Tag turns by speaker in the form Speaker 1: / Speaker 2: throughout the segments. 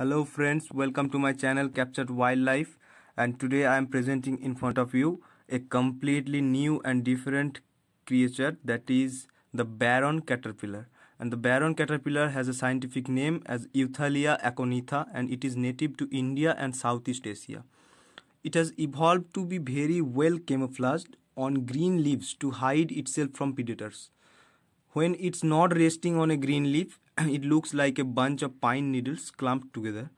Speaker 1: hello friends welcome to my channel captured wildlife and today i am presenting in front of you a completely new and different creature that is the baron caterpillar and the baron caterpillar has a scientific name as euthalia aconitha and it is native to india and southeast asia it has evolved to be very well camouflaged on green leaves to hide itself from predators when it's not resting on a green leaf, it looks like a bunch of pine needles clumped together.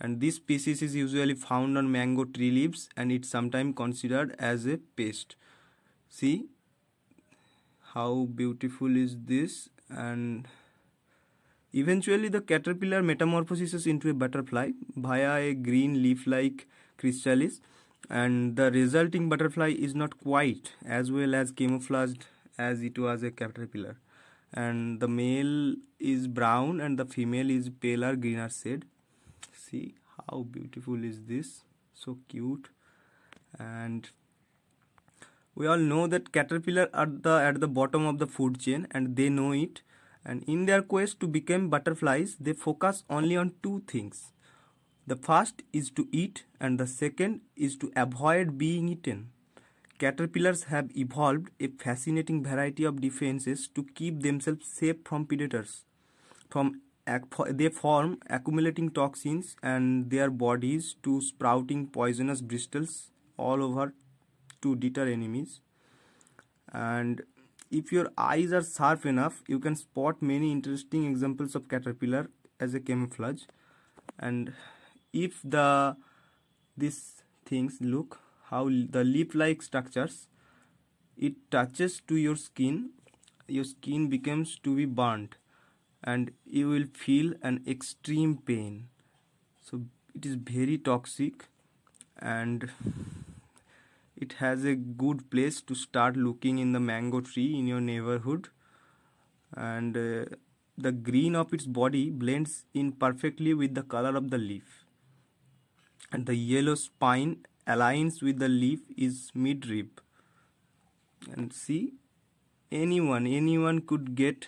Speaker 1: And this species is usually found on mango tree leaves and it's sometimes considered as a pest. See how beautiful is this and eventually the caterpillar metamorphoses into a butterfly via a green leaf-like chrysalis and the resulting butterfly is not quite as well as camouflaged as it was a caterpillar and the male is brown and the female is paler greener shade see how beautiful is this so cute and we all know that caterpillar at the at the bottom of the food chain and they know it and in their quest to become butterflies they focus only on two things the first is to eat and the second is to avoid being eaten Caterpillars have evolved a fascinating variety of defenses to keep themselves safe from predators. From they form accumulating toxins and their bodies to sprouting poisonous bristles all over to deter enemies. And if your eyes are sharp enough, you can spot many interesting examples of caterpillar as a camouflage. And if the these things look how the leaf-like structures it touches to your skin your skin becomes to be burnt and you will feel an extreme pain so it is very toxic and it has a good place to start looking in the mango tree in your neighborhood and uh, the green of its body blends in perfectly with the color of the leaf and the yellow spine aligns with the leaf is midrib and see anyone anyone could get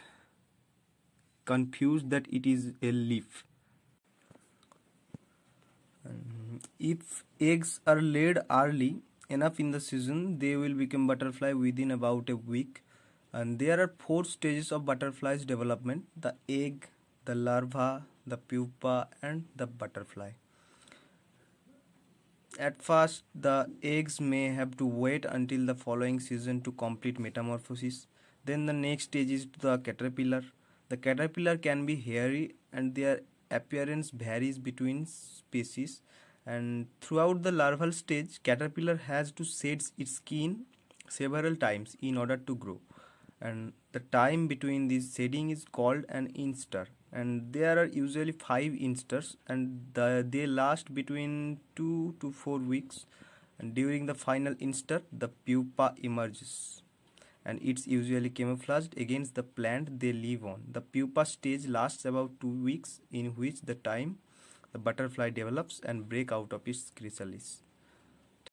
Speaker 1: confused that it is a leaf if eggs are laid early enough in the season they will become butterfly within about a week and there are four stages of butterfly's development the egg the larva the pupa and the butterfly at first, the eggs may have to wait until the following season to complete metamorphosis. Then the next stage is the caterpillar. The caterpillar can be hairy and their appearance varies between species. And throughout the larval stage, caterpillar has to shed its skin several times in order to grow. And the time between this shedding is called an instar and there are usually five instars and the, they last between two to four weeks and during the final instar the pupa emerges and it's usually camouflaged against the plant they live on the pupa stage lasts about two weeks in which the time the butterfly develops and break out of its chrysalis